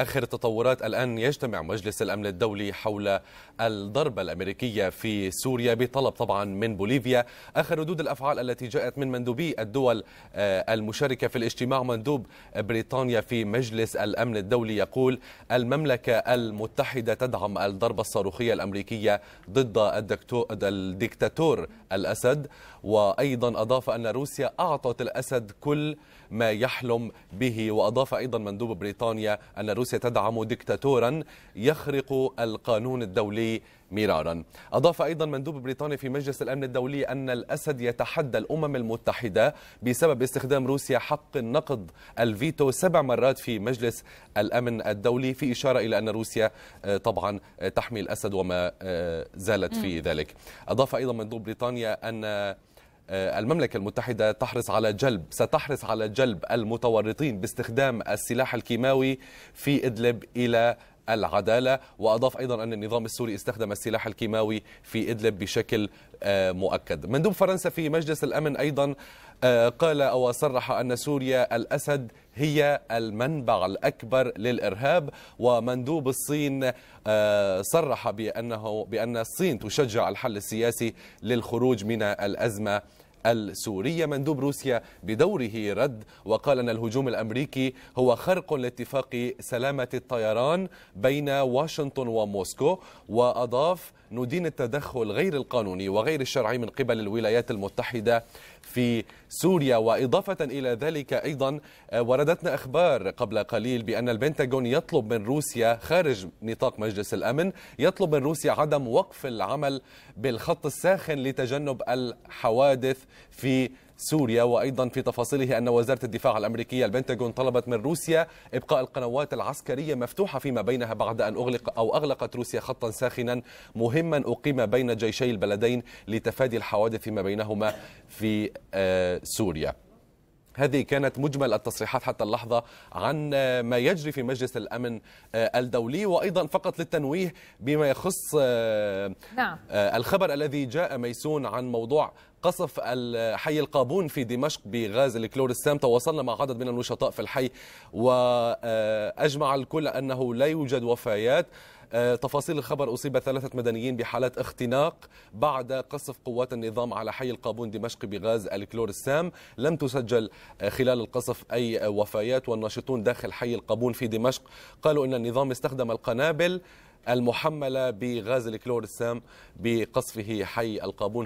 آخر التطورات الآن يجتمع مجلس الأمن الدولي حول الضربة الأمريكية في سوريا بطلب طبعا من بوليفيا آخر ردود الأفعال التي جاءت من مندوبي الدول آه، المشاركة في الاجتماع مندوب بريطانيا في مجلس الأمن الدولي يقول المملكة المتحدة تدعم الضربة الصاروخية الأمريكية ضد الدكتاتور الأسد وأيضا أضاف أن روسيا أعطت الأسد كل ما يحلم به وأضاف أيضا مندوب بريطانيا أن روسيا ستدعم تدعم دكتاتورا يخرق القانون الدولي مرارا أضاف أيضا مندوب بريطاني في مجلس الأمن الدولي أن الأسد يتحدى الأمم المتحدة بسبب استخدام روسيا حق النقد الفيتو سبع مرات في مجلس الأمن الدولي في إشارة إلى أن روسيا آه، طبعا آه، تحمي الأسد وما آه، زالت في ذلك أضاف أيضا مندوب بريطانيا أن آه، المملكة المتحدة تحرص على جلب ستحرص على جلب المتورطين باستخدام السلاح الكيماوي في إدلب إلى العدالة وأضاف أيضا أن النظام السوري استخدم السلاح الكيماوي في إدلب بشكل آه، مؤكد مندوب فرنسا في مجلس الأمن أيضا آه، قال أو صرح أن سوريا الأسد هي المنبع الأكبر للإرهاب ومندوب الصين صرح بأنه بأن الصين تشجع الحل السياسي للخروج من الأزمة السورية مندوب روسيا بدوره رد وقال أن الهجوم الأمريكي هو خرق لاتفاق سلامة الطيران بين واشنطن وموسكو وأضاف ندين التدخل غير القانوني وغير الشرعي من قبل الولايات المتحدة في سوريا وإضافة إلى ذلك أيضا آه، وردتنا أخبار قبل قليل بأن البنتاغون يطلب من روسيا خارج نطاق مجلس الأمن يطلب من روسيا عدم وقف العمل بالخط الساخن لتجنب الحوادث في سوريا وأيضا في تفاصيله أن وزارة الدفاع الأمريكية البنتاغون طلبت من روسيا إبقاء القنوات العسكرية مفتوحة فيما بينها بعد أن أغلق أو أغلقت روسيا خطا ساخنا مهما أقيم بين جيشي البلدين لتفادي الحوادث فيما بينهما في آه، سوريا هذه كانت مجمل التصريحات حتى اللحظة عن ما يجري في مجلس الأمن آه، الدولي وأيضا فقط للتنويه بما يخص آه، نعم. آه، الخبر الذي جاء ميسون عن موضوع قصف حي القابون في دمشق بغاز الكلور السام تواصلنا مع عدد من النشطاء في الحي وأجمع الكل أنه لا يوجد وفيات تفاصيل الخبر أصيب ثلاثة مدنيين بحالة اختناق بعد قصف قوات النظام على حي القابون دمشق بغاز الكلور السام لم تسجل آه، خلال القصف أي وفيات والناشطون داخل حي القابون في دمشق قالوا أن النظام استخدم القنابل المحملة بغاز الكلور السام بقصفه حي القابون